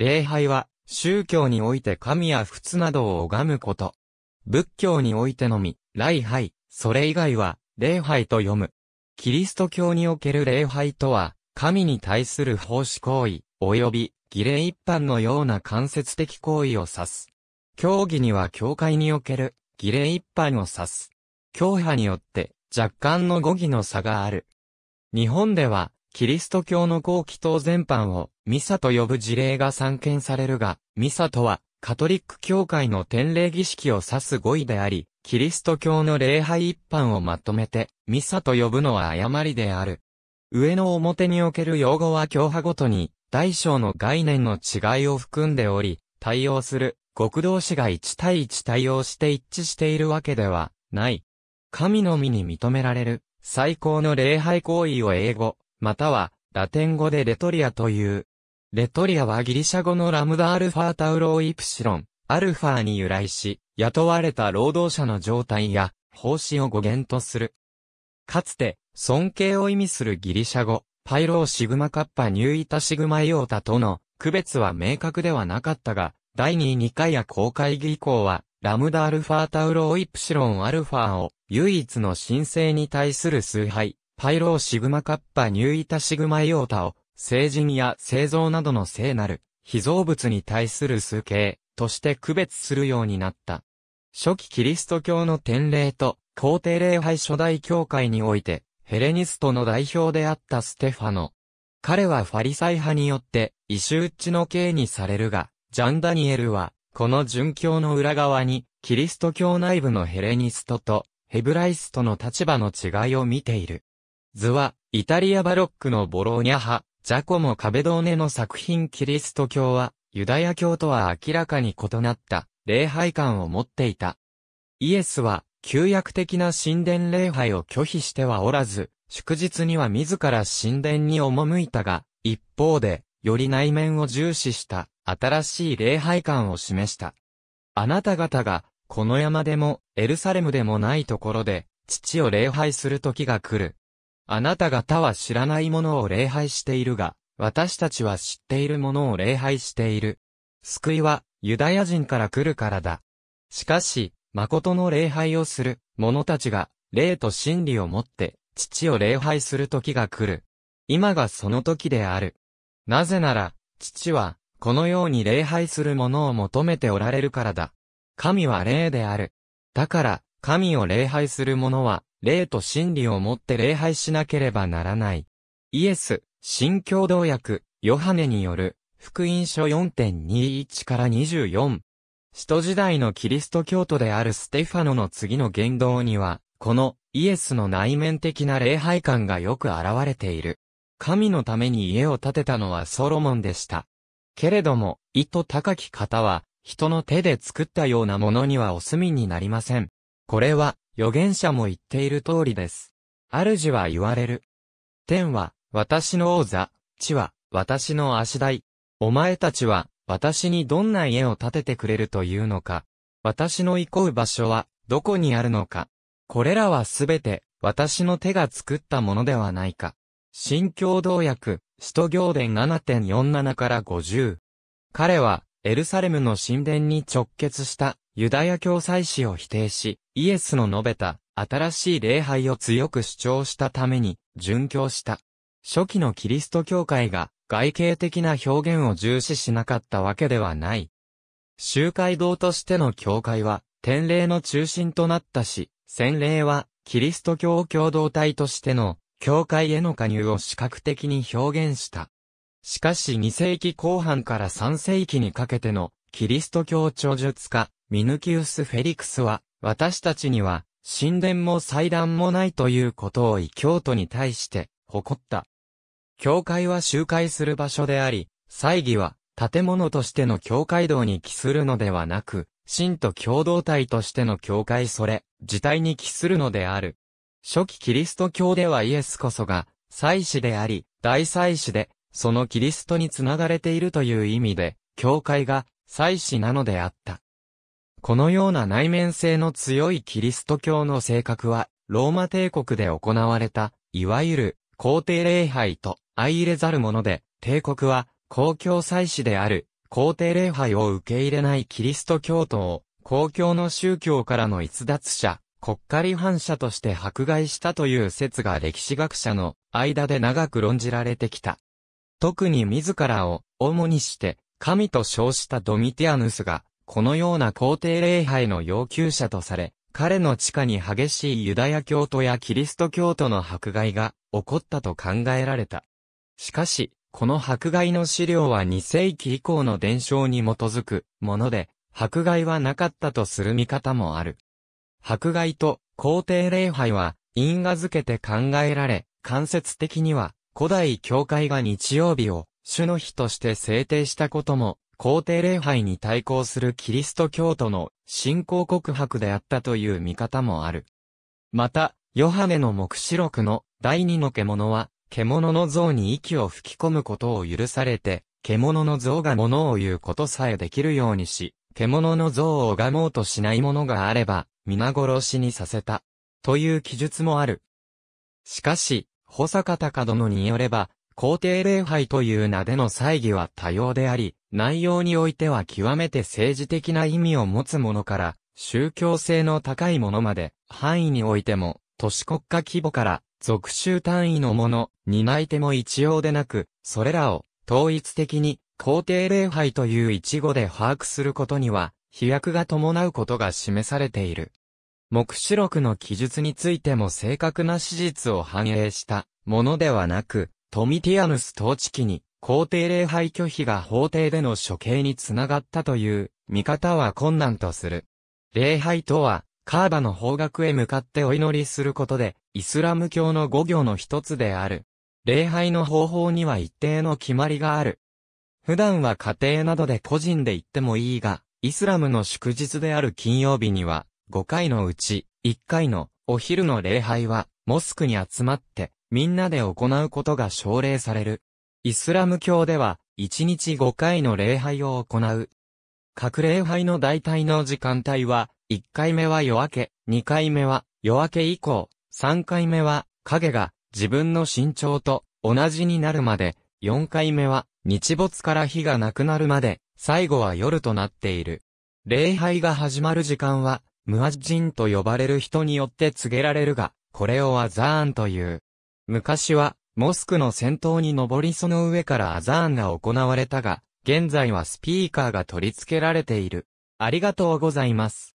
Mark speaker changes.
Speaker 1: 礼拝は、宗教において神や仏などを拝むこと。仏教においてのみ、礼拝、それ以外は、礼拝と読む。キリスト教における礼拝とは、神に対する奉仕行為、及び、儀礼一般のような間接的行為を指す。教義には教会における、儀礼一般を指す。教派によって、若干の語義の差がある。日本では、キリスト教の後期等全般をミサと呼ぶ事例が散見されるが、ミサとはカトリック教会の典礼儀式を指す語彙であり、キリスト教の礼拝一般をまとめてミサと呼ぶのは誤りである。上の表における用語は教派ごとに大小の概念の違いを含んでおり、対応する極道士が一対一対応して一致しているわけではない。神の身に認められる最高の礼拝行為を英語、または、ラテン語でレトリアという。レトリアはギリシャ語のラムダアルファタウロイプシロン、アルファに由来し、雇われた労働者の状態や、奉仕を語源とする。かつて、尊敬を意味するギリシャ語、パイローシグマカッパニューイタシグマイオータとの区別は明確ではなかったが、第22回や公会議以降は、ラムダアルファタウロイプシロンアルファを唯一の申請に対する崇拝、パイローシグマカッパニューイタシグマイオータを、成人や製造などの聖なる、被造物に対する数形として区別するようになった。初期キリスト教の典礼と皇帝礼拝初代教会において、ヘレニストの代表であったステファノ。彼はファリサイ派によって、異臭っちの刑にされるが、ジャンダニエルは、この殉教の裏側に、キリスト教内部のヘレニストと、ヘブライストの立場の違いを見ている。図は、イタリアバロックのボローニャ派、ジャコモ・カベドーネの作品キリスト教は、ユダヤ教とは明らかに異なった礼拝観を持っていた。イエスは、旧約的な神殿礼拝を拒否してはおらず、祝日には自ら神殿に赴いたが、一方で、より内面を重視した新しい礼拝観を示した。あなた方が、この山でも、エルサレムでもないところで、父を礼拝する時が来る。あなた方は知らないものを礼拝しているが、私たちは知っているものを礼拝している。救いは、ユダヤ人から来るからだ。しかし、誠の礼拝をする者たちが、霊と真理をもって、父を礼拝する時が来る。今がその時である。なぜなら、父は、このように礼拝する者を求めておられるからだ。神は霊である。だから、神を礼拝する者は、霊と真理をもって礼拝しなければならない。イエス、新共同訳、ヨハネによる、福音書4.21から24。使徒時代のキリスト教徒であるステファノの次の言動には、このイエスの内面的な礼拝感がよく現れている。神のために家を建てたのはソロモンでした。けれども、意図高き方は、人の手で作ったようなものにはお墨になりません。これは、預言者も言っている通りです。主は言われる。天は、私の王座、地は、私の足台。お前たちは、私にどんな家を建ててくれるというのか。私のこう場所は、どこにあるのか。これらはすべて、私の手が作ったものではないか。新共同訳、使徒行伝7.47から50。彼は、エルサレムの神殿に直結したユダヤ教祭司を否定し、イエスの述べた、新しい礼拝を強く主張したために、殉教した。初期のキリスト教会が、外形的な表現を重視しなかったわけではない。集会堂としての教会は、天礼の中心となったし、洗礼は、キリスト教共同体としての、教会への加入を視覚的に表現した。しかし2世紀後半から3世紀にかけてのキリスト教著述家、ミヌキウス・フェリクスは、私たちには、神殿も祭壇もないということを異教徒に対して、誇った。教会は集会する場所であり、祭儀は、建物としての教会堂に帰するのではなく、神徒共同体としての教会それ、自体に帰するのである。初期キリスト教ではイエスこそが、祭司であり、大祭司で、そのキリストにつながれているという意味で、教会が、祭司なのであった。このような内面性の強いキリスト教の性格は、ローマ帝国で行われた、いわゆる皇帝礼拝と相入れざるもので、帝国は公共祭祀である皇帝礼拝を受け入れないキリスト教徒を公共の宗教からの逸脱者、国家離反者として迫害したという説が歴史学者の間で長く論じられてきた。特に自らを主にして神と称したドミティアヌスがこのような皇帝礼拝の要求者とされ、彼の地下に激しいユダヤ教徒やキリスト教徒の迫害が起こったと考えられた。しかし、この迫害の資料は2世紀以降の伝承に基づくもので、迫害はなかったとする見方もある。迫害と皇帝礼拝は因果づけて考えられ、間接的には古代教会が日曜日を主の日として制定したことも皇帝礼拝に対抗するキリスト教徒の信仰告白であったという見方もある。また、ヨハネの目視録の第二の獣は、獣の像に息を吹き込むことを許されて、獣の像が物を言うことさえできるようにし、獣の像を拝もうとしないものがあれば、皆殺しにさせた。という記述もある。しかし、保坂隆殿によれば、皇帝礼拝という名での祭儀は多様であり、内容においては極めて政治的な意味を持つものから、宗教性の高いものまで、範囲においても、都市国家規模から、属州単位のもの、担い手も一様でなく、それらを、統一的に、皇帝礼拝という一語で把握することには、飛躍が伴うことが示されている。目視録の記述についても正確な史実を反映したものではなく、トミティアヌス統治期に皇帝礼拝拒否が法廷での処刑につながったという見方は困難とする。礼拝とは、カーバの方角へ向かってお祈りすることで、イスラム教の五行の一つである。礼拝の方法には一定の決まりがある。普段は家庭などで個人で行ってもいいが、イスラムの祝日である金曜日には、5回のうち、1回のお昼の礼拝は、モスクに集まって、みんなで行うことが奨励される。イスラム教では、1日5回の礼拝を行う。各礼拝の大体の時間帯は、1回目は夜明け、2回目は夜明け以降、3回目は影が自分の身長と同じになるまで、4回目は日没から日がなくなるまで、最後は夜となっている。礼拝が始まる時間は、ムアジンと呼ばれる人によって告げられるが、これをアザーンという。昔は、モスクの先頭に上りその上からアザーンが行われたが、現在はスピーカーが取り付けられている。ありがとうございます。